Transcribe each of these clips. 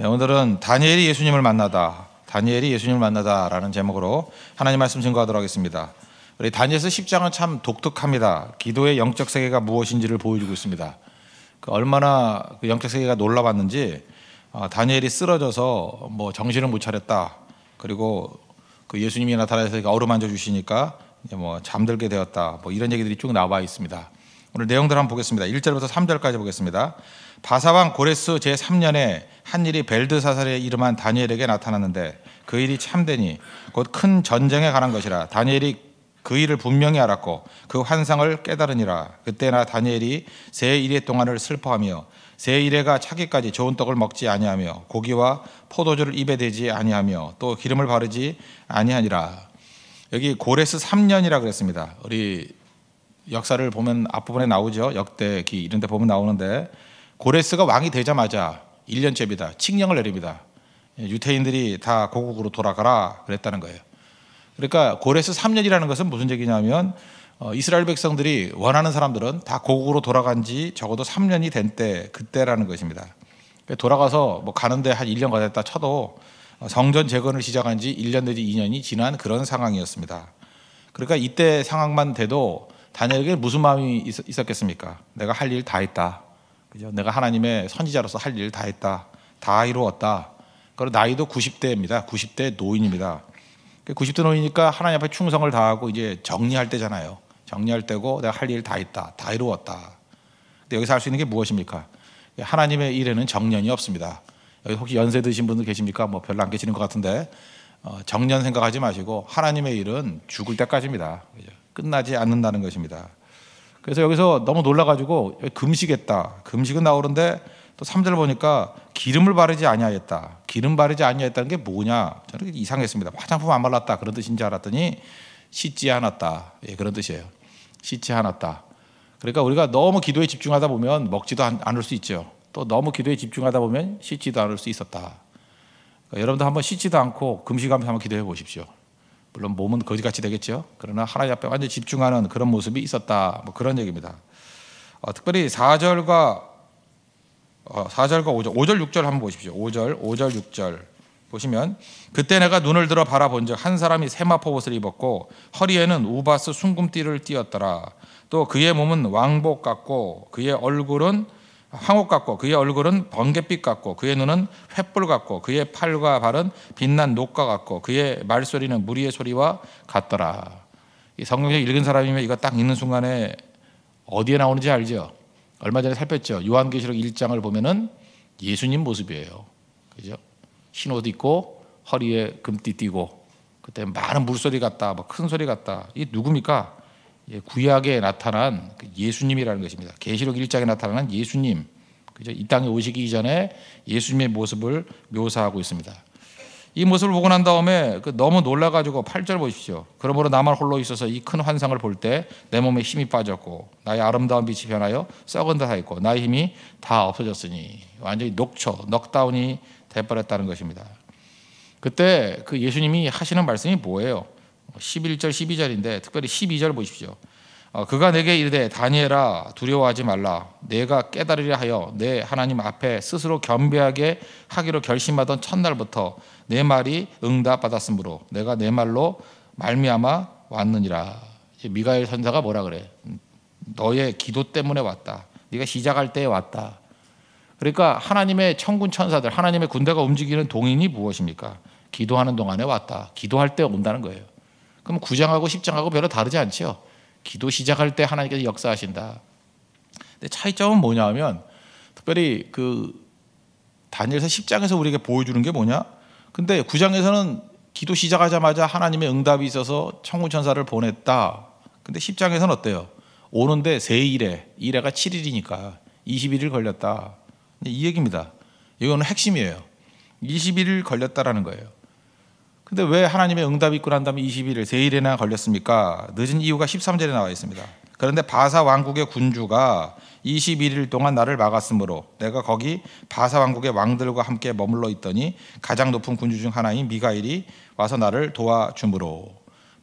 예, 오늘은 다니엘이 예수님을 만나다, 다니엘이 예수님을 만나다라는 제목으로 하나님 말씀 증거하도록 하겠습니다. 우리 다니엘서 10장은 참 독특합니다. 기도의 영적 세계가 무엇인지를 보여주고 있습니다. 그 얼마나 그 영적 세계가 놀라봤는지 어, 다니엘이 쓰러져서 뭐 정신을 못 차렸다. 그리고 그 예수님이 나타나서 어루만져 주시니까 뭐 잠들게 되었다. 뭐 이런 얘기들이 쭉 나와 있습니다. 오늘 내용들 한번 보겠습니다. 1절부터 3절까지 보겠습니다. 바사왕 고레스 제3년에 한 일이 벨드사살에 이름한 다니엘에게 나타났는데 그 일이 참되니 곧 큰 전쟁에 관한 것이라 다니엘이 그 일을 분명히 알았고 그 환상을 깨달으니라 그때나 다니엘이 세 일의 동안을 슬퍼하며 세 일에가 차기까지 좋은 떡을 먹지 아니하며 고기와 포도주를 입에 대지 아니하며 또 기름을 바르지 아니하니라 여기 고레스 3년이라 그랬습니다 우리 역사를 보면 앞부분에 나오죠 역대기 이런 데 보면 나오는데 고레스가 왕이 되자마자 1년째입니다. 칙령을 내립니다. 예, 유태인들이 다 고국으로 돌아가라 그랬다는 거예요. 그러니까 고레스 3년이라는 것은 무슨 얘기냐면 어, 이스라엘 백성들이 원하는 사람들은 다 고국으로 돌아간 지 적어도 3년이 된 때 그때라는 것입니다. 그러니까 돌아가서 뭐 가는데 한 1년 가됐다 쳐도 어, 성전 재건을 시작한 지 1년 내지 2년이 지난 그런 상황이었습니다. 그러니까 이때 상황만 돼도 다니엘에게 무슨 마음이 있었겠습니까? 내가 할 일 다 했다. 그죠? 내가 하나님의 선지자로서 할 일 다 했다. 다 이루었다. 그리고 나이도 90대입니다. 90대 노인입니다. 90대 그 노인이니까 하나님 앞에 충성을 다하고 이제 정리할 때잖아요. 정리할 때고 내가 할 일 다 했다. 다 이루었다. 근데 여기서 할 수 있는 게 무엇입니까? 하나님의 일에는 정년이 없습니다. 여기 혹시 연세 드신 분들 계십니까? 뭐 별로 안 계시는 것 같은데 어, 정년 생각하지 마시고 하나님의 일은 죽을 때까지입니다. 끝나지 않는다는 것입니다. 그래서 여기서 너무 놀라가지고 금식했다. 금식은 나오는데 또 3절 보니까 기름을 바르지 아니하였다. 기름 바르지 아니하였다는 게 뭐냐? 저는 이상했습니다. 화장품 안 발랐다 그런 뜻인지 알았더니 씻지 않았다. 예, 그런 뜻이에요. 씻지 않았다. 그러니까 우리가 너무 기도에 집중하다 보면 먹지도 않을 수 있죠. 또 너무 기도에 집중하다 보면 씻지도 않을 수 있었다. 그러니까 여러분도 한번 씻지도 않고 금식하면서 한번 기도해 보십시오. 물론 몸은 거지같이 되겠죠. 그러나 하나님 앞에 완전히 집중하는 그런 모습이 있었다. 뭐 그런 얘기입니다. 어, 특별히 4절과 어, 4절과 5절, 5절 6절 한번 보십시오. 5절, 5절 6절 보시면 그때 내가 눈을 들어 바라본즉 한 사람이 세마포 옷을 입었고 허리에는 우바스 순금띠를 띄었더라. 또 그의 몸은 왕복 같고 그의 얼굴은 황옥 같고 그의 얼굴은 번갯빛 같고 그의 눈은 횃불 같고 그의 팔과 발은 빛난 녹과 같고 그의 말소리는 무리의 소리와 같더라. 이 성경을 읽은 사람이면 이거 딱 읽는 순간에 어디에 나오는지 알죠? 얼마 전에 살폈죠. 요한계시록 1장을 보면은 예수님 모습이에요. 그죠? 흰옷 입고 허리에 금띠 띠고 그때 많은 물소리 같다, 큰 소리 같다. 이 누굽니까? 예, 구약에 나타난 그 예수님이라는 것입니다. 계시록 1장에 나타나는 예수님. 그죠? 이 땅에 오시기 전에 예수님의 모습을 묘사하고 있습니다. 이 모습을 보고 난 다음에 그 너무 놀라가지고 8절 보십시오. 그러므로 나만 홀로 있어서 이 큰 환상을 볼 때 내 몸에 힘이 빠졌고 나의 아름다운 빛이 변하여 썩은 다 있고 나의 힘이 다 없어졌으니 완전히 녹초, 넉다운이 돼버렸다는 것입니다. 그때 그 예수님이 하시는 말씀이 뭐예요? 11절 12절인데 특별히 12절 보십시오. 어, 그가 내게 이르되 다니엘아 두려워하지 말라 내가 깨달으려 하여 내 하나님 앞에 스스로 겸비하게 하기로 결심하던 첫날부터 내 말이 응답받았으므로 내가 내 말로 말미암아 왔느니라 미가엘 선사가 뭐라 그래 음, 너의 기도 때문에 왔다 네가 시작할 때에 왔다 그러니까 하나님의 천군 천사들 하나님의 군대가 움직이는 동인이 무엇입니까 기도하는 동안에 왔다 기도할 때 온다는 거예요 그럼 9장하고 10장하고 별로 다르지 않죠. 기도 시작할 때 하나님께서 역사하신다. 근데 차이점은 뭐냐 면 특별히 그 다니엘서 1장에서 우리에게 보여주는 게 뭐냐? 근데 9장에서는 기도 시작하자마자 하나님의 응답이 있어서 청구 천사를 보냈다. 근데 1장에서는 어때요? 오는데 세 일에 일해가 7일이니까 21일 걸렸다. 이 얘기입니다. 이거는 핵심이에요. 21일 걸렸다라는 거예요. 근데 왜 하나님의 응답이 있고 난 다음에 21일, 세일에나 걸렸습니까? 늦은 이유가 13절에 나와 있습니다. 그런데 바사 왕국의 군주가 21일 동안 나를 막았으므로 내가 거기 바사 왕국의 왕들과 함께 머물러 있더니 가장 높은 군주 중 하나인 미가일이 와서 나를 도와주므로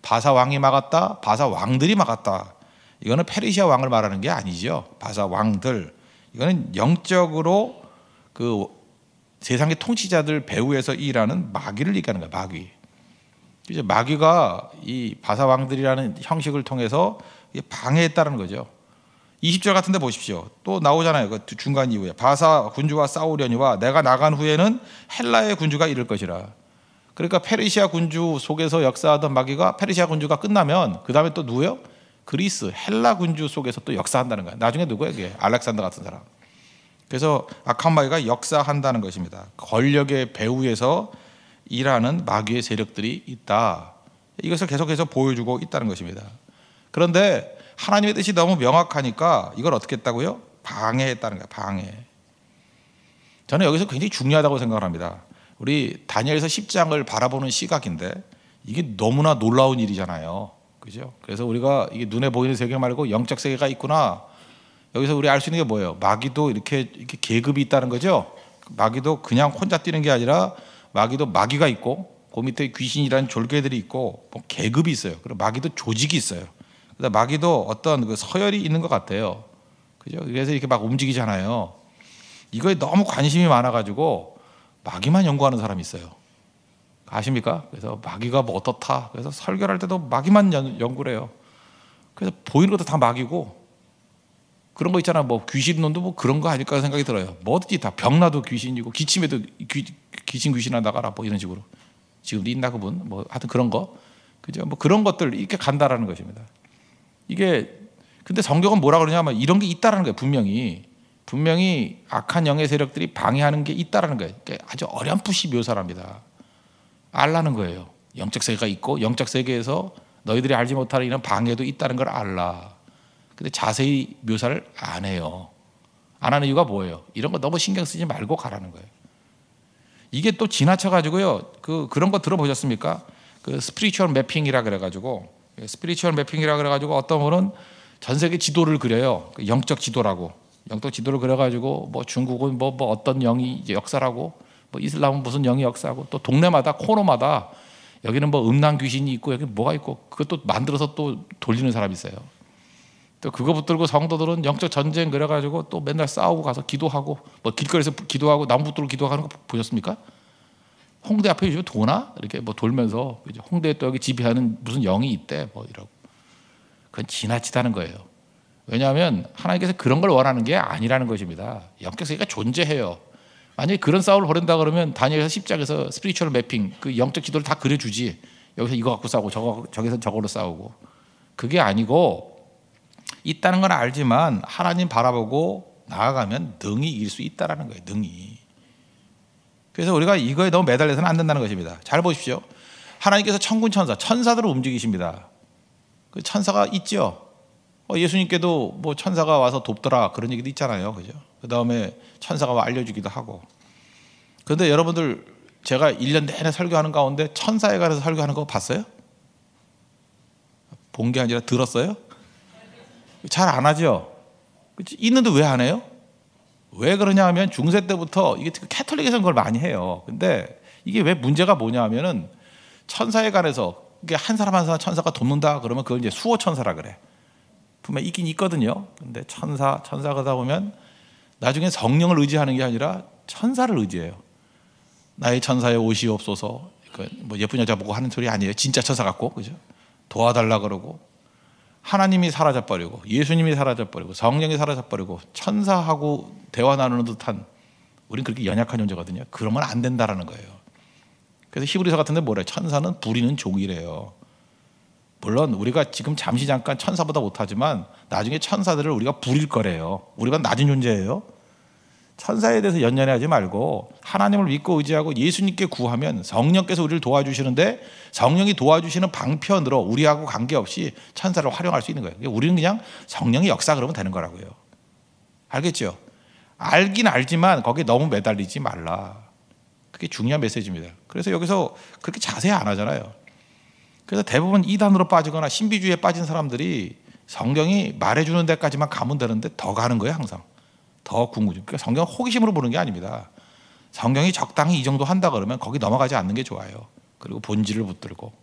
바사 왕이 막았다, 바사 왕들이 막았다. 이거는 페르시아 왕을 말하는 게 아니죠. 바사 왕들. 이거는 영적으로 그 세상의 통치자들 배후에서 일하는 마귀를 얘기하는 거야, 마귀. 이제 마귀가 이 바사왕들이라는 형식을 통해서 방해했다는 거죠. 20절 같은데 보십시오. 또 나오잖아요. 그 중간 이후에 바사 군주와 싸우려니와 내가 나간 후에는 헬라의 군주가 이를 것이라. 그러니까 페르시아 군주 속에서 역사하던 마귀가 페르시아 군주가 끝나면 그 다음에 또 누구요? 그리스 헬라 군주 속에서 또 역사한다는 거야. 나중에 누구야 게 알렉산더 같은 사람. 그래서 아한 마귀가 역사한다는 것입니다. 권력의 배후에서 일하는 마귀의 세력들이 있다. 이것을 계속해서 보여주고 있다는 것입니다. 그런데 하나님의 뜻이 너무 명확하니까 이걸 어떻게 했다고요? 방해했다는 거야, 방해. 저는 여기서 굉장히 중요하다고 생각을 합니다. 우리 다니엘서 10장을 바라보는 시각인데 이게 너무나 놀라운 일이잖아요. 그죠? 그래서 우리가 이게 눈에 보이는 세계 말고 영적 세계가 있구나. 여기서 우리 알 수 있는 게 뭐예요? 마귀도 이렇게, 이렇게 계급이 있다는 거죠? 마귀도 그냥 혼자 뛰는 게 아니라 마귀도 마귀가 있고 그 밑에 귀신이라는 졸개들이 있고 뭐 계급이 있어요. 그리고 마귀도 조직이 있어요. 그래 마귀도 어떤 그 서열이 있는 것 같아요. 그죠? 그래서 이렇게 막 움직이잖아요. 이거에 너무 관심이 많아가지고 마귀만 연구하는 사람이 있어요. 아십니까? 그래서 마귀가 뭐 어떻다. 그래서 설교할 때도 마귀만 연, 연구를 해요. 그래서 보이는 것도 다 마귀고 그런 거 있잖아. 뭐 귀신론도 뭐 그런 거 아닐까 생각이 들어요. 뭐든지 다 병나도 귀신이고 기침에도 귀, 귀신 귀신하다가라 뭐 이런 식으로 지금도 있나 그분 뭐 하여튼 그런 거 그죠? 뭐 그런 것들 이렇게 간다라는 것입니다. 이게 근데 성경은 뭐라 그러냐면 이런 게 있다라는 거예요. 분명히 분명히 악한 영의 세력들이 방해하는 게 있다라는 거예요. 그러니까 아주 어렴풋이 묘사랍니다 알라는 거예요. 영적 세계가 있고 영적 세계에서 너희들이 알지 못하는 이런 방해도 있다는 걸 알라. 근데 자세히 묘사를 안 해요. 안 하는 이유가 뭐예요? 이런 거 너무 신경 쓰지 말고 가라는 거예요. 이게 또 지나쳐 가지고요. 그 그런 거 들어보셨습니까? 그 스피리추얼 매핑이라 그래 가지고 스피리추얼 매핑이라 그래 가지고 어떤 분은 전 세계 지도를 그려요. 그 영적 지도라고. 영적 지도를 그려 가지고 뭐 중국은 뭐, 뭐 어떤 영이 역사라고 뭐 이슬람은 무슨 영이 역사고 또 동네마다 코너마다 여기는 뭐 음란 귀신이 있고 여기 뭐가 있고 그것도 만들어서 또 돌리는 사람이 있어요. 또 그거 붙들고 성도들은 영적 전쟁 그래가지고 또 맨날 싸우고 가서 기도하고 뭐 길거리에서 기도하고 나무 붙들고 기도하는 거 보셨습니까? 홍대 앞에 요즘 도나 이렇게 뭐 돌면서 홍대 또 여기 지배하는 무슨 영이 있대 뭐 이러고 그건 지나치다는 거예요. 왜냐하면 하나님께서 그런 걸 원하는 게 아니라는 것입니다. 영적 세계가 존재해요. 만약에 그런 싸움을 벌인다 그러면 다니엘서 십장에서 스피리추얼 매핑 그 영적 기도를 다 그려주지 여기서 이거 갖고 싸우고 저거 저기서 저걸로 싸우고 그게 아니고 있다는 건 알지만 하나님 바라보고 나아가면 능히 이길 수 있다라는 거예요. 능이 그래서 우리가 이거에 너무 매달려서는 안 된다는 것입니다. 잘 보십시오. 하나님께서 천군 천사, 천사들을 움직이십니다. 그 천사가 있죠. 어, 예수님께도 뭐 천사가 와서 돕더라 그런 얘기도 있잖아요. 그죠? 그 다음에 천사가 와 알려주기도 하고. 근데 여러분들 제가 1년 내내 설교하는 가운데 천사에 관해서 설교하는 거 봤어요? 본 게 아니라 들었어요? 잘안 하죠. 그치? 있는데 왜 안 해요? 왜 그러냐 하면 중세 때부터 이게 캐톨릭에서는 그걸 많이 해요. 근데 이게 왜 문제가 뭐냐 하면은 천사에 관해서 이게 한 사람 한 사람 천사가 돕는다 그러면 그걸 이제 수호 천사라 그래. 분명 히 있긴 있거든요. 근데 천사 천사 가다 보면 나중에 성령을 의지하는 게 아니라 천사를 의지해요. 나의 천사의 옷이 없어서 그 뭐 예쁜 여자 보고 하는 소리 아니에요. 진짜 천사 같고 그죠? 도와달라 그러고 하나님이 사라져버리고 예수님이 사라져버리고 성령이 사라져버리고 천사하고 대화 나누는 듯한 우린 그렇게 연약한 존재거든요. 그러면 안 된다라는 거예요. 그래서 히브리서 같은데 뭐래? 천사는 부리는 종이래요. 물론 우리가 지금 잠시 잠깐 천사보다 못하지만 나중에 천사들을 우리가 부릴 거래요. 우리가 낮은 존재예요. 천사에 대해서 연연해 하지 말고 하나님을 믿고 의지하고 예수님께 구하면 성령께서 우리를 도와주시는데 성령이 도와주시는 방편으로 우리하고 관계없이 천사를 활용할 수 있는 거예요. 그러니까 우리는 그냥 성령의 역사 그러면 되는 거라고요. 알겠죠? 알긴 알지만 거기에 너무 매달리지 말라. 그게 중요한 메시지입니다. 그래서 여기서 그렇게 자세히 안 하잖아요. 그래서 대부분 이단으로 빠지거나 신비주의에 빠진 사람들이 성경이 말해주는 데까지만 가면 되는데 더 가는 거예요, 항상. 더궁금해 그러니까 성경 호기심으로 보는 게 아닙니다. 성경이 적당히 이 정도 한다 그러면 거기 넘어가지 않는 게 좋아요. 그리고 본질을 붙들고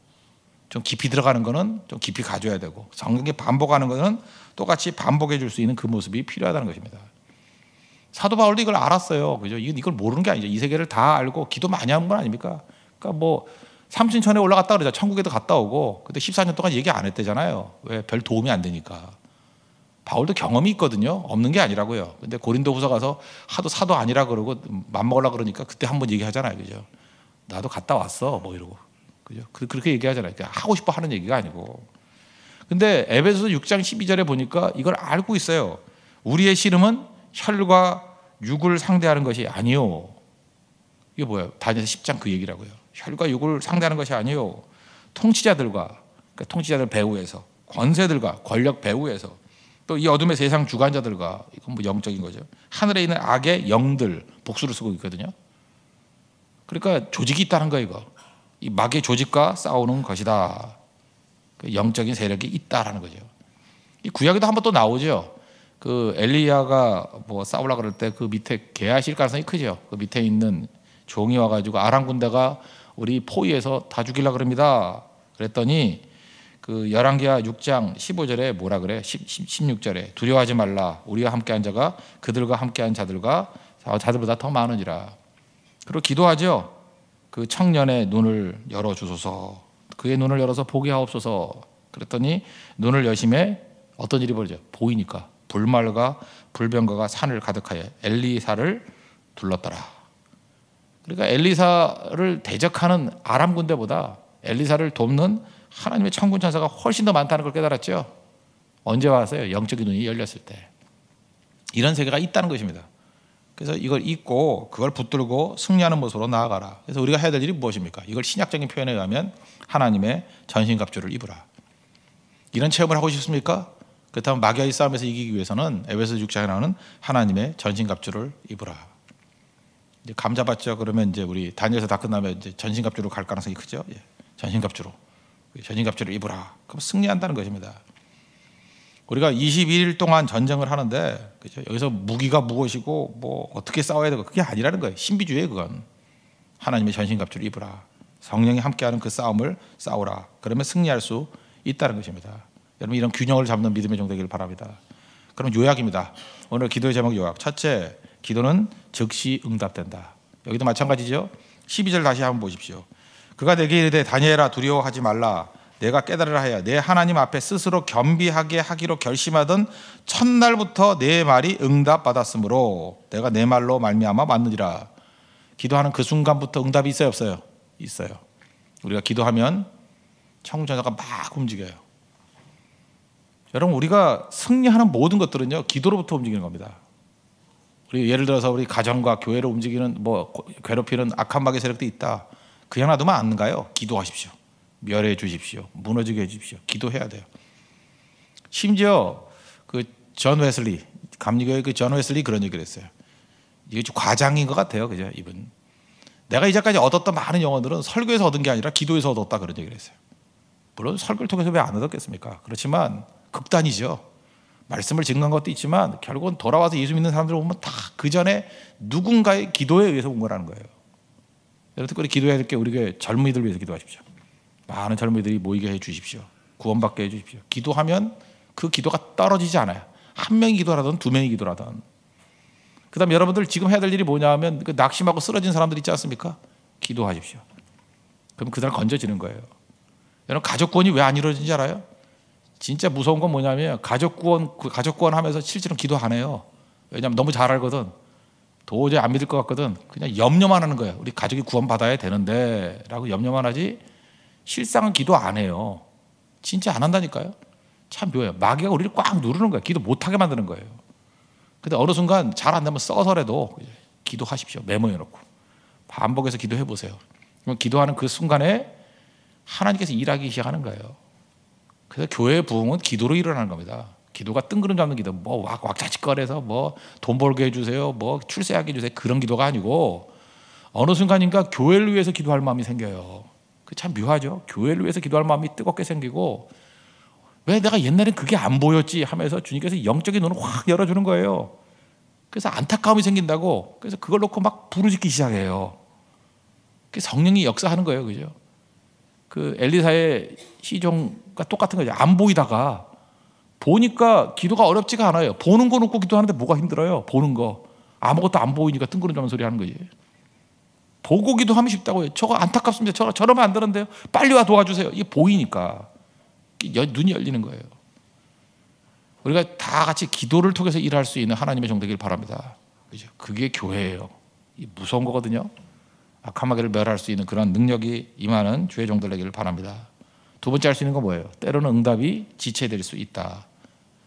좀 깊이 들어가는 거는 좀 깊이 가져야 되고 성경이 반복하는 거는 똑같이 반복해 줄 수 있는 그 모습이 필요하다는 것입니다. 사도 바울도 이걸 알았어요. 그죠? 이걸 모르는 게 아니죠. 이 세계를 다 알고 기도 많이 한 건 아닙니까? 그러니까 뭐 삼신천에 올라갔다 그러자 천국에도 갔다 오고 그때 14년 동안 얘기 안 했대잖아요. 왜 별 도움이 안 되니까. 바울도 경험이 있거든요. 없는 게 아니라고요. 근데 고린도후서 가서 하도 사도 아니라 그러고 맘먹으라 그러니까 그때 한 번 얘기하잖아요. 그죠? 나도 갔다 왔어. 뭐 이러고. 그죠? 그, 그렇게 얘기하잖아요. 그러니까 하고 싶어 하는 얘기가 아니고. 근데 에베소서 6장 12절에 보니까 이걸 알고 있어요. 우리의 씨름은 혈과 육을 상대하는 것이 아니요. 이게 뭐야 다니서 10장 그 얘기라고요. 혈과 육을 상대하는 것이 아니요. 통치자들과 그러니까 통치자들 배후에서 권세들과 권력 배후에서 또이 어둠의 세상 주관자들과 이건 뭐 영적인 거죠. 하늘에 있는 악의 영들 복수를 쓰고 있거든요. 그러니까 조직이 있다는 거예요, 이거. 이마의 조직과 싸우는 것이다. 그 영적인 세력이 있다라는 거죠. 이 구약에도 한번 또 나오죠. 그 엘리야가 뭐 싸우려 그럴 때 그 밑에 개하실 가능성이 크죠. 그 밑에 있는 종이 와가지고 아람 군대가 우리 포위에서 다 죽이려 그럽니다. 그랬더니 그 11기와 6장 15절에 뭐라 그래? 1 6절에 두려워하지 말라. 우리와 함께한 자가 그들과 함께한 자들과 어, 자들보다 더 많으니라. 그리고 기도하죠. 그 청년의 눈을 열어 주소서. 그의 눈을 열어서 보게 하옵소서. 그랬더니 눈을 여심에 어떤 일이 벌어져? 보이니까 불말과 불병과가 산을 가득하여 엘리사를 둘렀더라. 그러니까 엘리사를 대적하는 아람 군대보다 엘리사를 돕는 하나님의 천군 천사가 훨씬 더 많다는 걸 깨달았죠. 언제 와서요? 영적인 눈이 열렸을 때. 이런 세계가 있다는 것입니다. 그래서 이걸 잊고 그걸 붙들고 승리하는 모습으로 나아가라. 그래서 우리가 해야 될 일이 무엇입니까? 이걸 신약적인 표현에 의하면 하나님의 전신갑주를 입으라. 이런 체험을 하고 싶습니까? 그렇다면 마귀와의 싸움에서 이기기 위해서는 에베소 6장에 나오는 하나님의 전신갑주를 입으라. 이제 감자 봤죠? 그러면 이제 우리 다니엘서 다 끝나면 이제 전신갑주로 갈 가능성이 크죠? 예. 전신갑주로. 전인갑주를 입으라. 그럼 승리한다는 것입니다. 우리가 21일 동안 전쟁을 하는데 그죠? 여기서 무기가 무엇이고 뭐 어떻게 싸워야 되고 그게 아니라는 거예요. 신비주의 그건 하나님의 전신갑주를 입으라. 성령이 함께하는 그 싸움을 싸우라. 그러면 승리할 수 있다는 것입니다. 여러분 이런 균형을 잡는 믿음의 종되기를 바랍니다. 그럼 요약입니다. 오늘 기도의 제목 요약. 첫째, 기도는 즉시 응답된다. 여기도 마찬가지죠. 12절 다시 한번 보십시오. 그가 내게 이르되 다니엘아 두려워하지 말라 내가 깨달으라 하여 내 하나님 앞에 스스로 겸비하게 하기로 결심하던 첫날부터 내 말이 응답받았으므로 내가 내 말로 말미암아 맞느니라 기도하는 그 순간부터 응답이 있어요 없어요 있어요 우리가 기도하면 청전자가 막 움직여요 여러분 우리가 승리하는 모든 것들은요 기도로부터 움직이는 겁니다 우리 예를 들어서 우리 가정과 교회를 움직이는 뭐 괴롭히는 악한 마귀 세력도 있다 그 하나도만 안 가요. 기도하십시오. 멸해 주십시오. 무너지게 해 주십시오. 기도해야 돼요. 심지어 그전 웨슬리 감리교의 그전 웨슬리 그런 얘기를 했어요. 이게 좀 과장인 것 같아요. 그죠? 이분. 내가 이제까지 얻었던 많은 영어들은 설교에서 얻은 게 아니라 기도에서 얻었다 그런 얘기를 했어요. 물론 설교를 통해서 왜 안 얻었겠습니까? 그렇지만 극단이죠. 말씀을 증거한 것도 있지만 결국은 돌아와서 예수 믿는 사람들 보면 다그 전에 누군가의 기도에 의해서 온 거라는 거예요. 여러분 특별히 기도해야 될 게 우리 교회 젊은이들 위해서 기도하십시오. 많은 젊은이들이 모이게 해 주십시오. 구원받게 해 주십시오. 기도하면 그 기도가 떨어지지 않아요. 한 명이 기도하든 두 명이 기도하든. 그다음 에 여러분들 지금 해야 될 일이 뭐냐면 그 낙심하고 쓰러진 사람들 있지 않습니까? 기도하십시오. 그럼 그날 건져지는 거예요. 여러분 가족 구원이 왜 안 이루어진지 알아요? 진짜 무서운 건 뭐냐면 가족 구원 가족 구원 하면서 실제로 기도 안 해요. 왜냐하면 너무 잘 알거든. 도저히 안 믿을 것 같거든. 그냥 염려만 하는 거예요. 우리 가족이 구원받아야 되는데 라고 염려만 하지 실상은 기도 안 해요. 진짜 안 한다니까요. 참 묘해요. 마귀가 우리를 꽉 누르는 거예요. 기도 못하게 만드는 거예요. 근데 어느 순간 잘 안 되면 써서라도 기도하십시오. 메모해놓고. 반복해서 기도해보세요. 그럼 기도하는 그 순간에 하나님께서 일하기 시작하는 거예요. 그래서 교회의 부흥은 기도로 일어나는 겁니다. 기도가 뜬구름 잡는 기도, 뭐 왁, 왁자지껄해서 뭐돈 벌게 해주세요, 뭐 출세하게 해주세요 그런 기도가 아니고 어느 순간인가 교회를 위해서 기도할 마음이 생겨요. 그참 묘하죠. 교회를 위해서 기도할 마음이 뜨겁게 생기고 왜 내가 옛날엔 그게 안 보였지 하면서 주님께서 영적인 눈을 확 열어주는 거예요. 그래서 안타까움이 생긴다고 그래서 그걸 놓고 막 부르짖기 시작해요. 성령이 역사하는 거예요, 그죠? 그 엘리사의 시종과 똑같은 거죠. 안 보이다가 보니까 기도가 어렵지가 않아요. 보는 거 놓고 기도하는데 뭐가 힘들어요? 보는 거. 아무것도 안 보이니까 뜬구름 잡는 소리 하는 거지 보고 기도하면 쉽다고요. 저거 안타깝습니다. 저, 저러면 안 되는데요. 빨리 와 도와주세요. 이게 보이니까. 눈이 열리는 거예요. 우리가 다 같이 기도를 통해서 일할 수 있는 하나님의 종되길 바랍니다. 그죠? 그게 교회예요. 무서운 거거든요. 악한 마귀를 멸할 수 있는 그런 능력이 임하는 주의 종들 되기를 바랍니다. 두 번째 할 수 있는 건 뭐예요? 때로는 응답이 지체될 수 있다.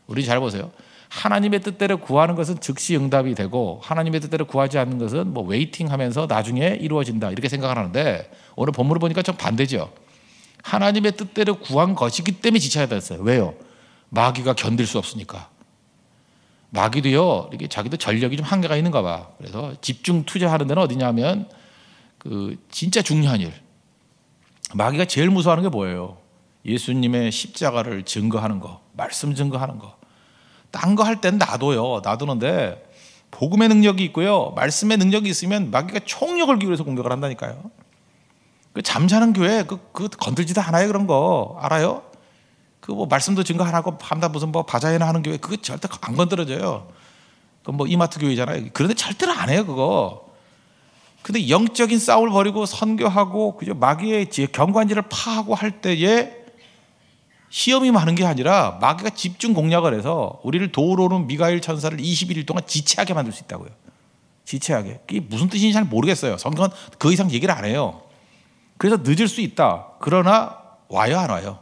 우리 잘 보세요. 하나님의 뜻대로 구하는 것은 즉시 응답이 되고 하나님의 뜻대로 구하지 않는 것은 뭐 웨이팅하면서 나중에 이루어진다 이렇게 생각하는데 을 오늘 본문을 보니까 좀 반대죠. 하나님의 뜻대로 구한 것이기 때문에 지쳐야 됐어요. 왜요? 마귀가 견딜 수 없으니까. 마귀도요, 이게 자기도 전력이 좀 한계가 있는가 봐. 그래서 집중 투자하는 데는 어디냐면, 그, 진짜 중요한 일. 마귀가 제일 무서워하는 게 뭐예요? 예수님의 십자가를 증거하는 거. 말씀 증거하는 거. 딴 거 할 땐 놔둬요. 놔두는데 복음의 능력이 있고요. 말씀의 능력이 있으면 마귀가 총력을 기울여서 공격을 한다니까요. 그 잠자는 교회 그, 그 건들지도 않아요 그런 거 알아요? 그 뭐 말씀도 증거하라고 밤다 무슨 뭐 바자회나 하는 교회 그거 절대 안 건드려져요. 그 뭐 이마트 교회잖아요. 그런데 절대로 안 해요 그거. 근데 영적인 싸움을 벌이고 선교하고 그죠 마귀의 경관지를 파하고 할 때에 시험이 많은 게 아니라 마귀가 집중 공략을 해서 우리를 도우러 는 미가엘 천사를 21일 동안 지체하게 만들 수 있다고요. 지체하게. 그게 무슨 뜻인지 잘 모르겠어요. 성경은 그 이상 얘기를 안 해요. 그래서 늦을 수 있다. 그러나 와요, 안 와요?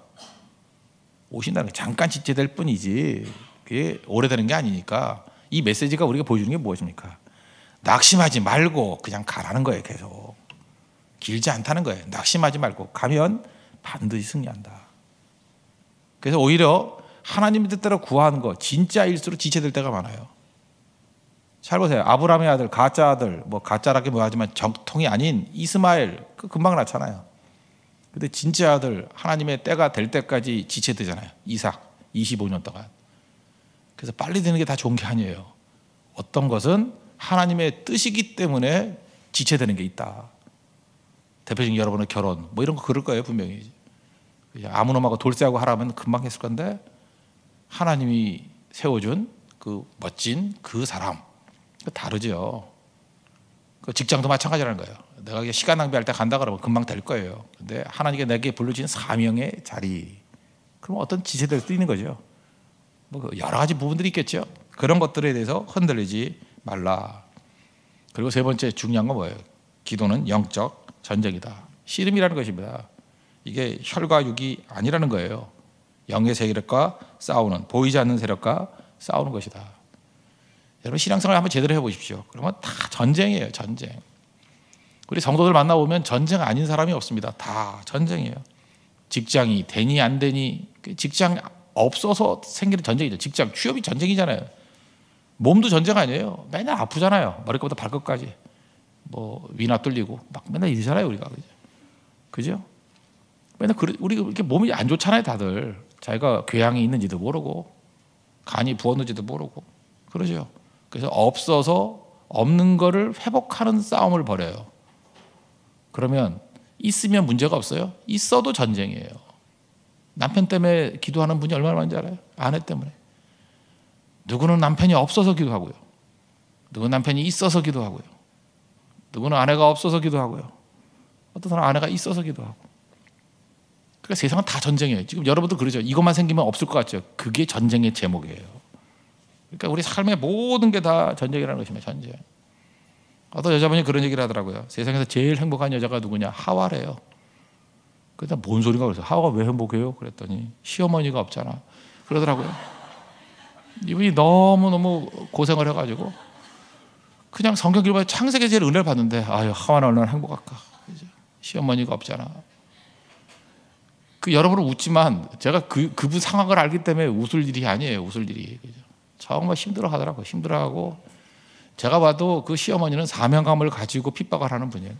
오신다는 게 잠깐 지체될 뿐이지. 그게 오래되는 게 아니니까. 이 메시지가 우리가 보여주는 게 무엇입니까? 낙심하지 말고 그냥 가라는 거예요, 계속. 길지 않다는 거예요. 낙심하지 말고 가면 반드시 승리한다. 그래서 오히려 하나님 뜻대로 구하는거 진짜 일수록 지체될 때가 많아요. 잘 보세요. 아브라함의 아들, 가짜 아들, 뭐 가짜라기 뭐하지만 정통이 아닌 이스마엘, 그 금방 낳잖아요. 근데 진짜 아들, 하나님의 때가 될 때까지 지체되잖아요. 이삭, 25년 동안. 그래서 빨리 되는 게 다 좋은 게 아니에요. 어떤 것은 하나님의 뜻이기 때문에 지체되는 게 있다. 대표적인 여러분의 결혼, 뭐 이런 거 그럴 거예요, 분명히. 아무놈하고 돌쇠하고 하라면 금방 했을 건데 하나님이 세워준 그 멋진 그 사람 그 다르죠. 그 직장도 마찬가지라는 거예요. 내가 시간 낭비할 때 간다 그러면 금방 될 거예요. 근데 하나님께 내게 불러진 사명의 자리. 그럼 어떤 지체될 수도 있는 거죠. 뭐 그 여러 가지 부분들이 있겠죠. 그런 것들에 대해서 흔들리지 말라. 그리고 세 번째 중요한 건 뭐예요? 기도는 영적 전쟁이다. 씨름이라는 것입니다. 이게 혈과 육이 아니라는 거예요. 영의 세력과 싸우는 보이지 않는 세력과 싸우는 것이다. 여러분 신앙생활 한번 제대로 해보십시오. 그러면 다 전쟁이에요, 전쟁. 우리 성도들 만나 보면 전쟁 아닌 사람이 없습니다. 다 전쟁이에요. 직장이 되니 안 되니 그 직장 없어서 생기는 전쟁이죠. 직장 취업이 전쟁이잖아요. 몸도 전쟁 아니에요. 맨날 아프잖아요. 머리끝부터 발끝까지 뭐 위나 뚫리고 막 맨날 일잖아요 우리가 그죠? 그죠? 맨날 그래, 우리 이렇게 몸이 안 좋잖아요, 다들. 자기가 궤양이 있는지도 모르고 간이 부었는지도 모르고 그러죠. 그래서 없어서 없는 거를 회복하는 싸움을 벌여요. 그러면 있으면 문제가 없어요. 있어도 전쟁이에요. 남편 때문에 기도하는 분이 얼마나 많은지 알아요? 아내 때문에. 누구는 남편이 없어서 기도하고요. 누구는 남편이 있어서 기도하고요. 누구는 아내가 없어서 기도하고요. 어떤 사람은 아내가 있어서 기도하고. 그러니까 세상은 다 전쟁이에요. 지금 여러분도 그러죠. 이것만 생기면 없을 것 같죠. 그게 전쟁의 제목이에요. 그러니까 우리 삶의 모든 게 다 전쟁이라는 것입니다. 전쟁. 어떤 여자분이 그런 얘기를 하더라고요. 세상에서 제일 행복한 여자가 누구냐? 하와래요. 그래뭔 소리가 그래서 하와가 왜 행복해요? 그랬더니 시어머니가 없잖아. 그러더라고요. 이분이 너무 너무 고생을 해가지고 그냥 성경 기록 창세기 제일 은혜를 받는데 아유 하와는 얼마나 행복할까. 시어머니가 없잖아. 그 여러분은 웃지만 제가 그, 그분 상황을 알기 때문에 웃을 일이 아니에요. 웃을 일이. 그죠? 정말 힘들어 하더라고. 힘들어 하고. 제가 봐도 그 시어머니는 사명감을 가지고 핍박을 하는 분이에요.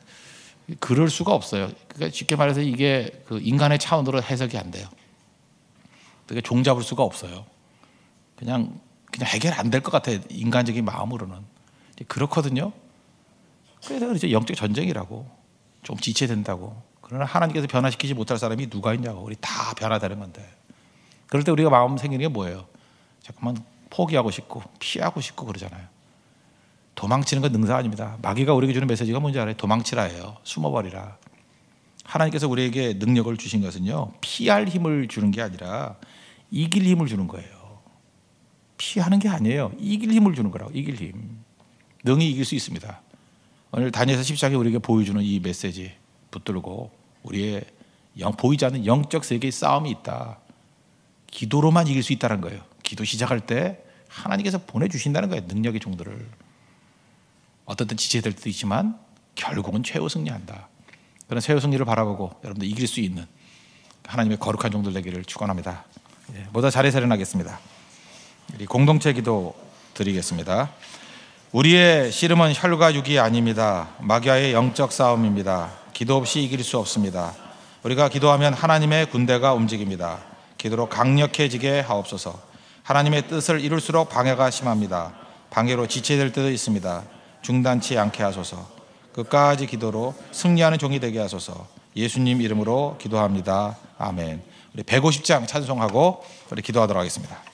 그럴 수가 없어요. 그러니까 쉽게 말해서 이게 그 인간의 차원으로 해석이 안 돼요. 되게 종잡을 수가 없어요. 그냥 그냥 해결 안 될 것 같아 인간적인 마음으로는 그렇거든요. 그래서 이제 영적 전쟁이라고 좀 지체된다고 그러나 하나님께서 변화시키지 못할 사람이 누가 있냐고. 우리 다변화다는 건데. 그럴 때 우리가 마음 생기는 게 뭐예요? 잠깐만 포기하고 싶고 피하고 싶고 그러잖아요. 도망치는 건 능사 아닙니다. 마귀가 우리에게 주는 메시지가 뭔지 알아요? 도망치라예요. 숨어버리라. 하나님께서 우리에게 능력을 주신 것은요. 피할 힘을 주는 게 아니라 이길 힘을 주는 거예요. 피하는 게 아니에요. 이길 힘을 주는 거라고. 이길 힘. 능히 이길 수 있습니다. 오늘 다니엘서 14장에 우리에게 보여주는 이 메시지 붙들고 우리의 영, 보이지 않는 영적 세계의 싸움이 있다. 기도로만 이길 수 있다는 거예요. 기도 시작할 때 하나님께서 보내주신다는 거예요. 능력의 종들을. 어떤 때 지체될 때도 있지만 결국은 최후 승리한다. 그런 최후 승리를 바라보고 여러분들 이길 수 있는 하나님의 거룩한 종들 되기를 축원합니다. 예, 보다 잘해 세련하겠습니다. 우리 공동체 기도 드리겠습니다. 우리의 씨름은 혈과 육이 아닙니다. 마귀와의 영적 싸움입니다. 기도 없이 이길 수 없습니다. 우리가 기도하면 하나님의 군대가 움직입니다. 기도로 강력해지게 하옵소서. 하나님의 뜻을 이룰수록 방해가 심합니다. 방해로 지체될 때도 있습니다. 중단치 않게 하소서. 끝까지 기도로 승리하는 종이 되게 하소서. 예수님 이름으로 기도합니다. 아멘. 우리 150장 찬송하고 우리 기도하도록 하겠습니다.